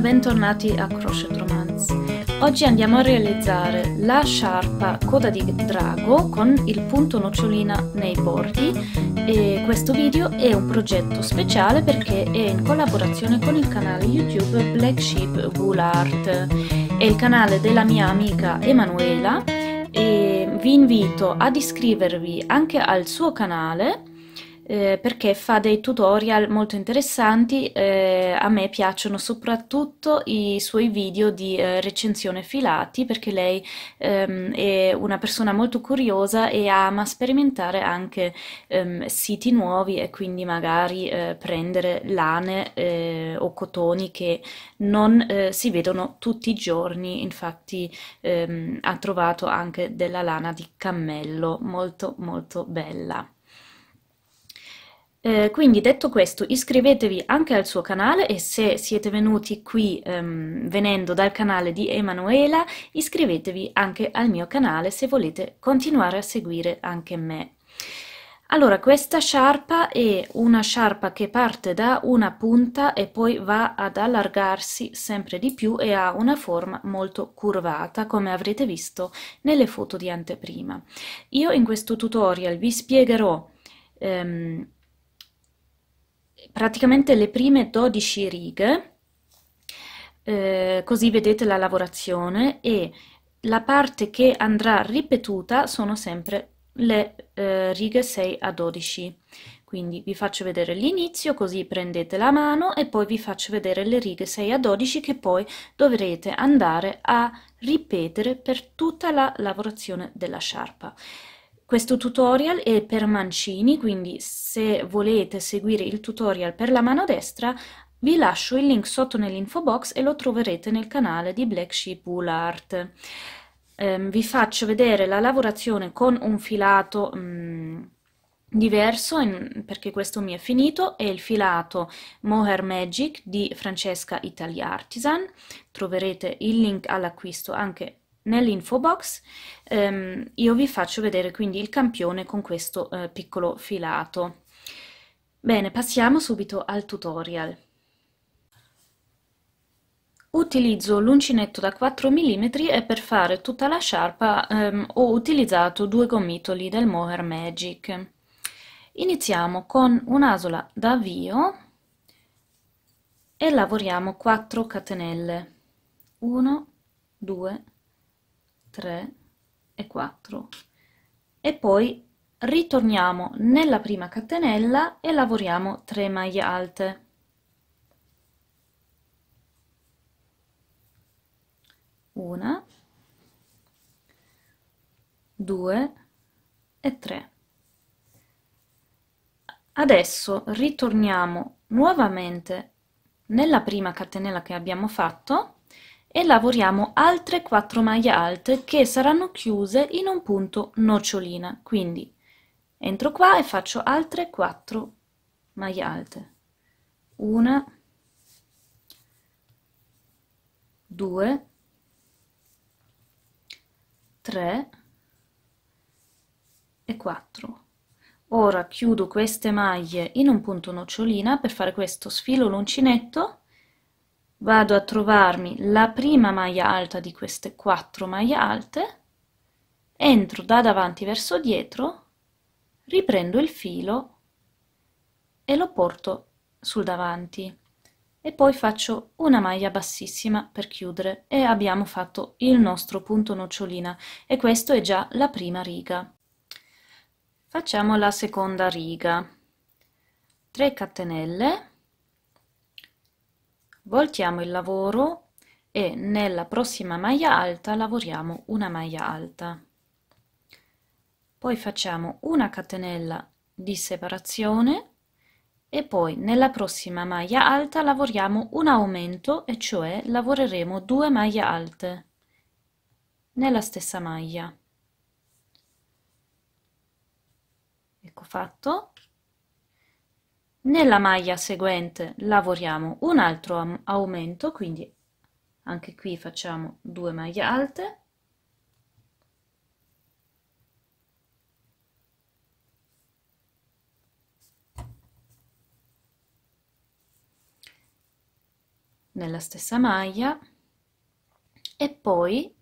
bentornati a Crochet Romance. Oggi andiamo a realizzare la sciarpa coda di drago con il punto nocciolina nei bordi e questo video è un progetto speciale perché è in collaborazione con il canale YouTube Black Sheep Wool Art è il canale della mia amica Emanuela e vi invito ad iscrivervi anche al suo canale eh, perché fa dei tutorial molto interessanti, eh, a me piacciono soprattutto i suoi video di eh, recensione filati perché lei ehm, è una persona molto curiosa e ama sperimentare anche ehm, siti nuovi e quindi magari eh, prendere lane eh, o cotoni che non eh, si vedono tutti i giorni, infatti ehm, ha trovato anche della lana di cammello molto molto bella. Eh, quindi detto questo, iscrivetevi anche al suo canale e se siete venuti qui ehm, venendo dal canale di Emanuela, iscrivetevi anche al mio canale se volete continuare a seguire anche me. Allora, questa sciarpa è una sciarpa che parte da una punta e poi va ad allargarsi sempre di più e ha una forma molto curvata, come avrete visto nelle foto di anteprima. Io in questo tutorial vi spiegherò ehm, praticamente le prime 12 righe, eh, così vedete la lavorazione e la parte che andrà ripetuta sono sempre le eh, righe 6 a 12. Quindi vi faccio vedere l'inizio così prendete la mano e poi vi faccio vedere le righe 6 a 12 che poi dovrete andare a ripetere per tutta la lavorazione della sciarpa. Questo tutorial è per mancini, quindi se volete seguire il tutorial per la mano destra vi lascio il link sotto nell'info box e lo troverete nel canale di Black Sheep Wool Art. Ehm, vi faccio vedere la lavorazione con un filato mh, mm, diverso in, perché questo mi è finito, è il filato Mohair Magic di Francesca Italia Artisan. Troverete il link all'acquisto anche Nell'info box ehm, io vi faccio vedere quindi il campione con questo eh, piccolo filato. Bene, passiamo subito al tutorial. Utilizzo l'uncinetto da 4 mm e per fare tutta la sciarpa ehm, ho utilizzato due gomitoli del Mohair Magic. Iniziamo con un'asola d'avvio e lavoriamo 4 catenelle. 1, 2, 3. 3 e 4 e poi ritorniamo nella prima catenella e lavoriamo 3 maglie alte una due e tre adesso ritorniamo nuovamente nella prima catenella che abbiamo fatto e lavoriamo altre 4 maglie alte che saranno chiuse in un punto nocciolina quindi entro qua e faccio altre 4 maglie alte una due, tre e quattro. ora chiudo queste maglie in un punto nocciolina per fare questo sfilo l'uncinetto vado a trovarmi la prima maglia alta di queste quattro maglie alte, entro da davanti verso dietro, riprendo il filo e lo porto sul davanti e poi faccio una maglia bassissima per chiudere e abbiamo fatto il nostro punto nocciolina e questa è già la prima riga. Facciamo la seconda riga. 3 catenelle voltiamo il lavoro e nella prossima maglia alta lavoriamo una maglia alta poi facciamo una catenella di separazione e poi nella prossima maglia alta lavoriamo un aumento e cioè lavoreremo due maglie alte nella stessa maglia ecco fatto nella maglia seguente lavoriamo un altro aumento, quindi anche qui facciamo due maglie alte. Nella stessa maglia e poi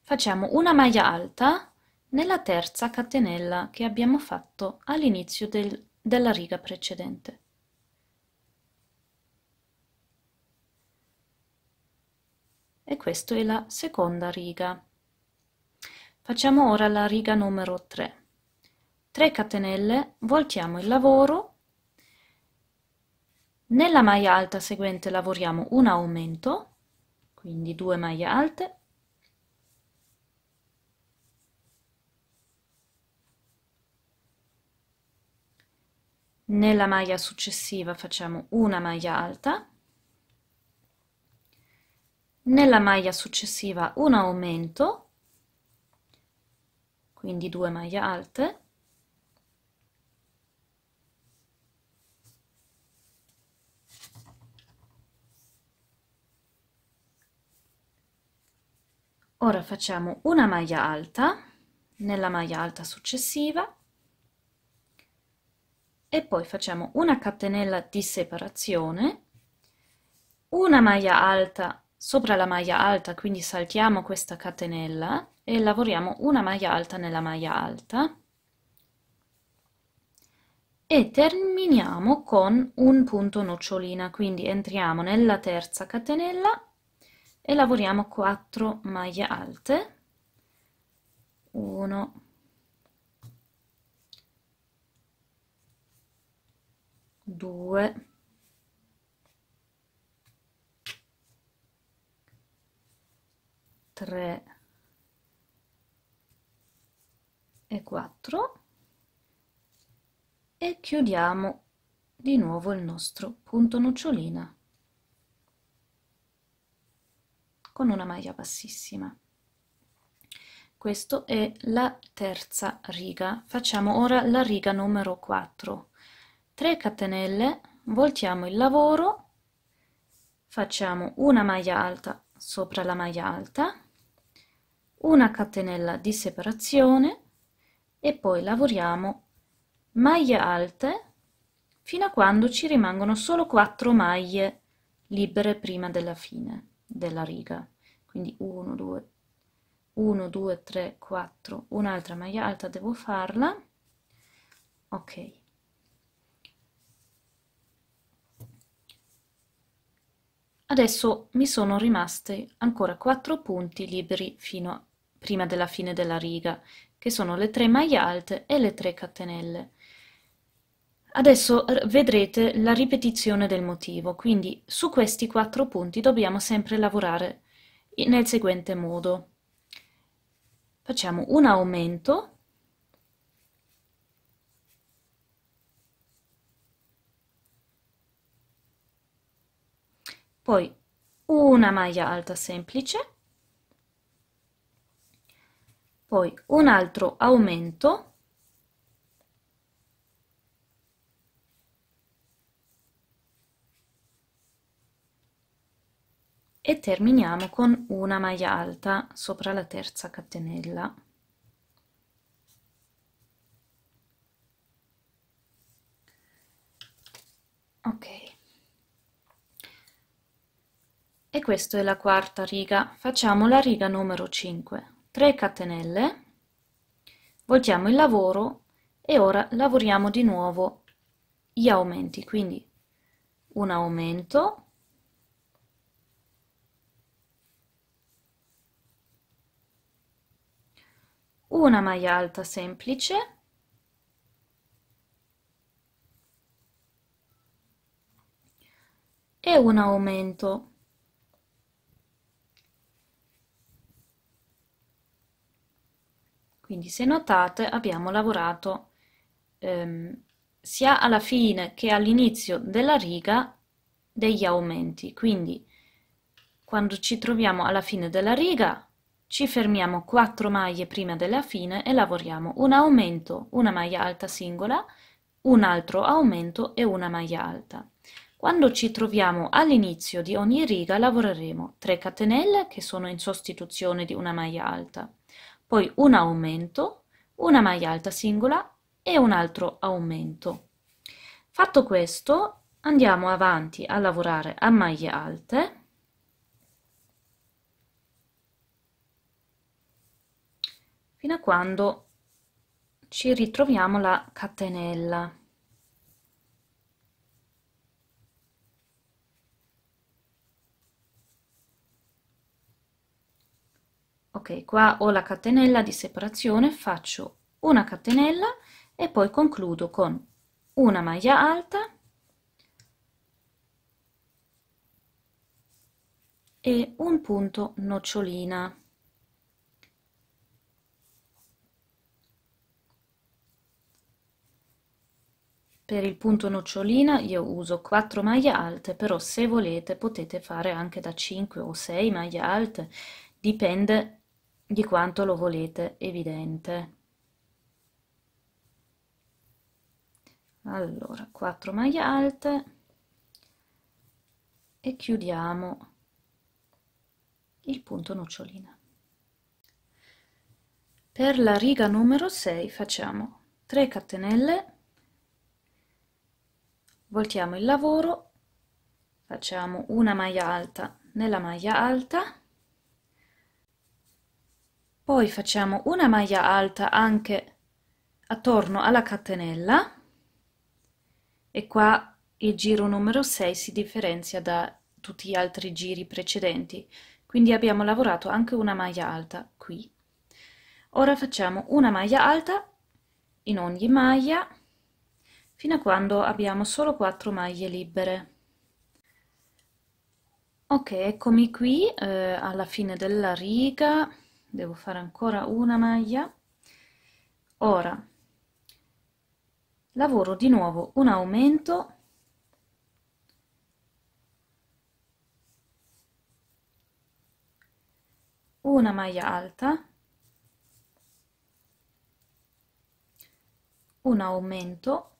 facciamo una maglia alta nella terza catenella che abbiamo fatto all'inizio del della riga precedente. E questa è la seconda riga. Facciamo ora la riga numero 3. 3 catenelle, voltiamo il lavoro, nella maglia alta seguente lavoriamo un aumento, quindi 2 maglie alte, nella maglia successiva facciamo una maglia alta nella maglia successiva un aumento quindi due maglie alte ora facciamo una maglia alta nella maglia alta successiva e poi facciamo una catenella di separazione, una maglia alta sopra la maglia alta, quindi saltiamo questa catenella e lavoriamo una maglia alta nella maglia alta e terminiamo con un punto nocciolina, quindi entriamo nella terza catenella e lavoriamo 4 maglie alte 1 2 3 e 4 e chiudiamo di nuovo il nostro punto nocciolina con una maglia bassissima questa è la terza riga facciamo ora la riga numero 4 3 catenelle voltiamo il lavoro facciamo una maglia alta sopra la maglia alta una catenella di separazione e poi lavoriamo maglie alte fino a quando ci rimangono solo 4 maglie libere prima della fine della riga quindi 1 2 1 2 3 4 un'altra maglia alta devo farla ok Adesso mi sono rimaste ancora quattro punti liberi fino a prima della fine della riga, che sono le tre maglie alte e le tre catenelle. Adesso vedrete la ripetizione del motivo, quindi su questi quattro punti dobbiamo sempre lavorare nel seguente modo. Facciamo un aumento poi una maglia alta semplice, poi un altro aumento e terminiamo con una maglia alta sopra la terza catenella. e questa è la quarta riga. Facciamo la riga numero 5. 3 catenelle, voltiamo il lavoro e ora lavoriamo di nuovo gli aumenti, quindi un aumento, una maglia alta semplice, e un aumento Quindi se notate abbiamo lavorato ehm, sia alla fine che all'inizio della riga degli aumenti. Quindi quando ci troviamo alla fine della riga ci fermiamo 4 maglie prima della fine e lavoriamo un aumento, una maglia alta singola, un altro aumento e una maglia alta. Quando ci troviamo all'inizio di ogni riga lavoreremo 3 catenelle che sono in sostituzione di una maglia alta, poi un aumento, una maglia alta singola e un altro aumento. Fatto questo andiamo avanti a lavorare a maglie alte fino a quando ci ritroviamo la catenella. ok qua ho la catenella di separazione faccio una catenella e poi concludo con una maglia alta e un punto nocciolina per il punto nocciolina io uso 4 maglie alte però se volete potete fare anche da 5 o 6 maglie alte dipende di quanto lo volete evidente. Allora, 4 maglie alte e chiudiamo il punto nocciolina. Per la riga numero 6 facciamo 3 catenelle, voltiamo il lavoro, facciamo una maglia alta nella maglia alta poi facciamo una maglia alta anche attorno alla catenella e qua il giro numero 6 si differenzia da tutti gli altri giri precedenti quindi abbiamo lavorato anche una maglia alta qui ora facciamo una maglia alta in ogni maglia fino a quando abbiamo solo 4 maglie libere ok eccomi qui eh, alla fine della riga devo fare ancora una maglia ora lavoro di nuovo un aumento una maglia alta un aumento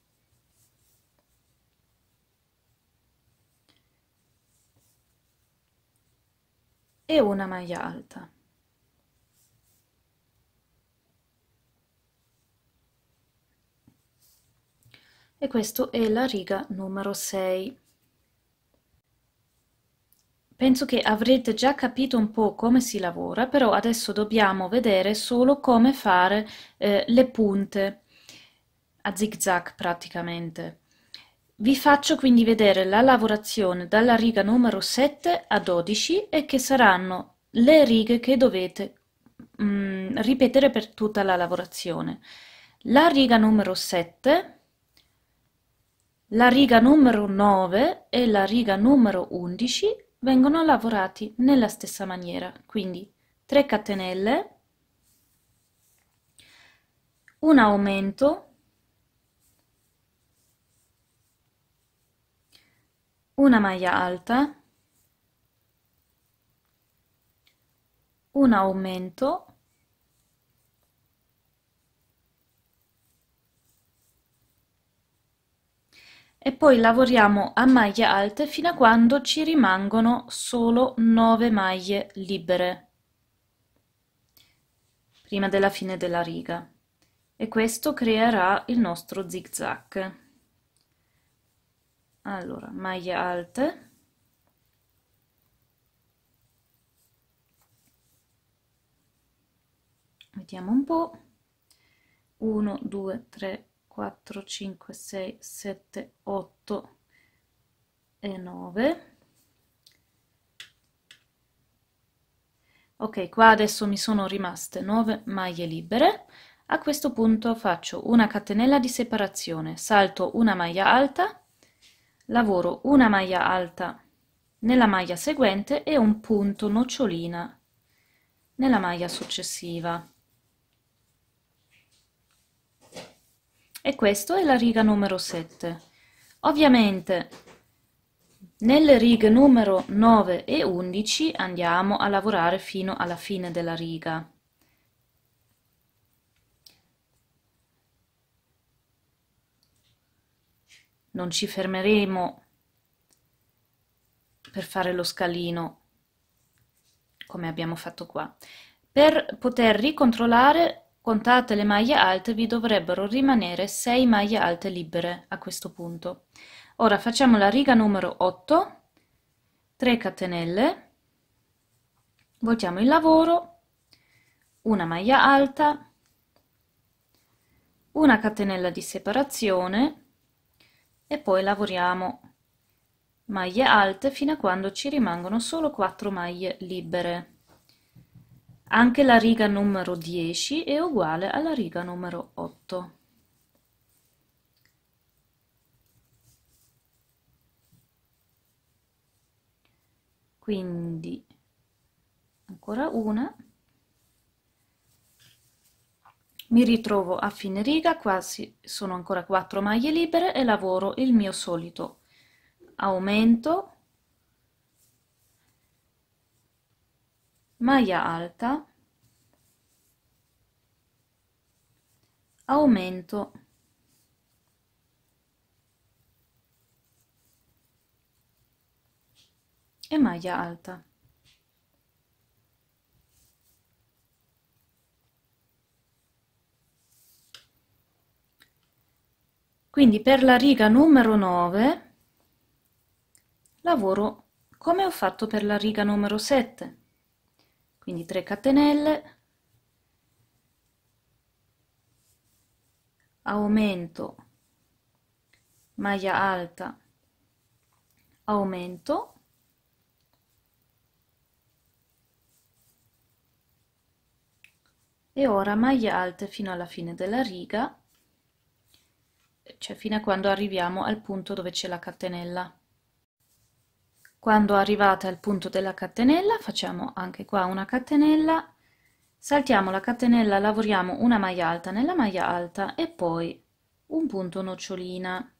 e una maglia alta e questa è la riga numero 6. Penso che avrete già capito un po' come si lavora, però adesso dobbiamo vedere solo come fare eh, le punte a zig zag praticamente. Vi faccio quindi vedere la lavorazione dalla riga numero 7 a 12 e che saranno le righe che dovete mm, ripetere per tutta la lavorazione. La riga numero 7 la riga numero 9 e la riga numero 11 vengono lavorati nella stessa maniera, quindi 3 catenelle, un aumento, una maglia alta, un aumento, e poi lavoriamo a maglie alte fino a quando ci rimangono solo 9 maglie libere prima della fine della riga e questo creerà il nostro zig zag allora maglie alte vediamo un po' 1 2 3 4, 5, 6, 7, 8 e 9. Ok, qua adesso mi sono rimaste 9 maglie libere. A questo punto faccio una catenella di separazione, salto una maglia alta, lavoro una maglia alta nella maglia seguente e un punto nocciolina nella maglia successiva. E questa è la riga numero 7. Ovviamente nelle righe numero 9 e 11 andiamo a lavorare fino alla fine della riga. Non ci fermeremo per fare lo scalino come abbiamo fatto qua. Per poter ricontrollare Contate le maglie alte, vi dovrebbero rimanere 6 maglie alte libere a questo punto. Ora facciamo la riga numero 8, 3 catenelle, voltiamo il lavoro, una maglia alta, una catenella di separazione e poi lavoriamo maglie alte fino a quando ci rimangono solo 4 maglie libere. Anche la riga numero 10 è uguale alla riga numero 8. Quindi ancora una. Mi ritrovo a fine riga, quasi sono ancora 4 maglie libere e lavoro il mio solito aumento maglia alta, aumento, e maglia alta. Quindi per la riga numero 9 lavoro come ho fatto per la riga numero 7 quindi 3 catenelle aumento maglia alta aumento e ora maglia alte fino alla fine della riga cioè fino a quando arriviamo al punto dove c'è la catenella quando arrivate al punto della catenella facciamo anche qua una catenella, saltiamo la catenella, lavoriamo una maglia alta nella maglia alta e poi un punto nocciolina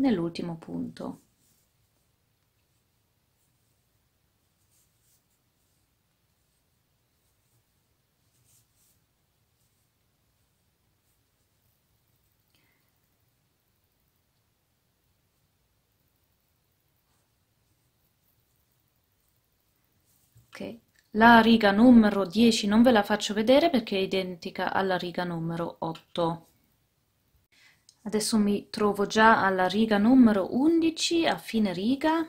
nell'ultimo punto. La riga numero 10 non ve la faccio vedere perché è identica alla riga numero 8. Adesso mi trovo già alla riga numero 11 a fine riga.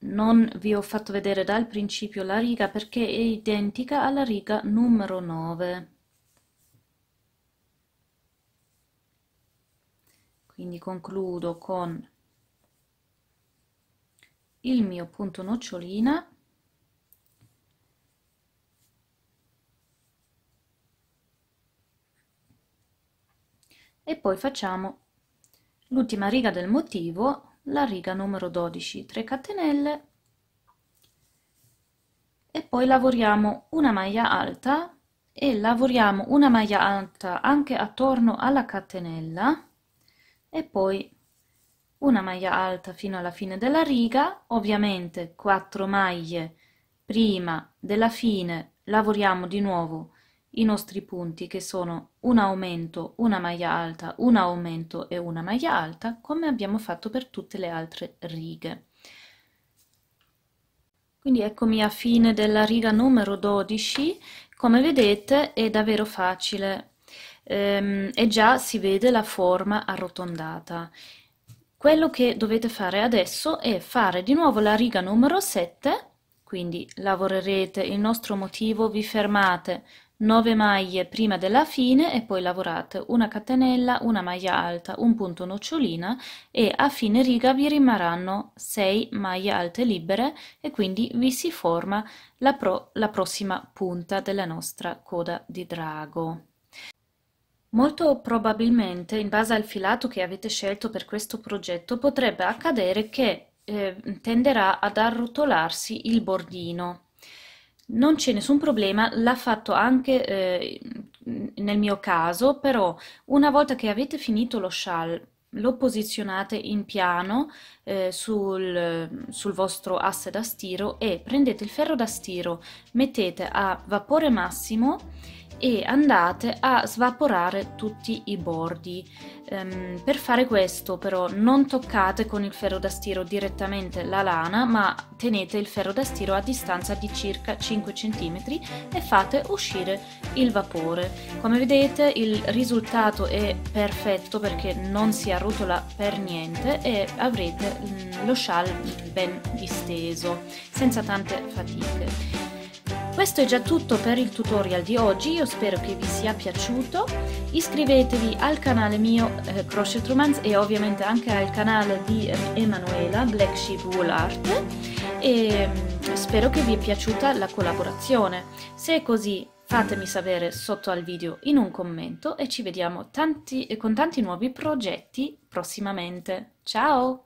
Non vi ho fatto vedere dal principio la riga perché è identica alla riga numero 9. Quindi concludo con il mio punto nocciolina e poi facciamo l'ultima riga del motivo la riga numero 12 3 catenelle e poi lavoriamo una maglia alta e lavoriamo una maglia alta anche attorno alla catenella e poi una maglia alta fino alla fine della riga, ovviamente 4 maglie prima della fine lavoriamo di nuovo i nostri punti che sono un aumento, una maglia alta, un aumento e una maglia alta come abbiamo fatto per tutte le altre righe. Quindi eccomi a fine della riga numero 12, come vedete è davvero facile ehm, e già si vede la forma arrotondata. Quello che dovete fare adesso è fare di nuovo la riga numero 7, quindi lavorerete il nostro motivo, vi fermate 9 maglie prima della fine e poi lavorate una catenella, una maglia alta, un punto nocciolina e a fine riga vi rimarranno 6 maglie alte libere e quindi vi si forma la, pro, la prossima punta della nostra coda di drago. Molto probabilmente, in base al filato che avete scelto per questo progetto, potrebbe accadere che eh, tenderà ad arrotolarsi il bordino. Non c'è nessun problema, l'ha fatto anche eh, nel mio caso, però una volta che avete finito lo shawl, lo posizionate in piano eh, sul, sul, vostro asse da stiro e prendete il ferro da stiro, mettete a vapore massimo e andate a svaporare tutti i bordi. Ehm, per fare questo però non toccate con il ferro da stiro direttamente la lana ma tenete il ferro da stiro a distanza di circa 5 cm e fate uscire il vapore. Come vedete il risultato è perfetto perché non si arrotola per niente e avrete mm, lo shawl ben disteso senza tante fatiche. Questo è già tutto per il tutorial di oggi, io spero che vi sia piaciuto. Iscrivetevi al canale mio eh, Crochet Romance e ovviamente anche al canale di Emanuela Black Sheep Wool Art e mm, spero che vi è piaciuta la collaborazione. Se è così fatemi sapere sotto al video in un commento e ci vediamo tanti, con tanti nuovi progetti prossimamente. Ciao!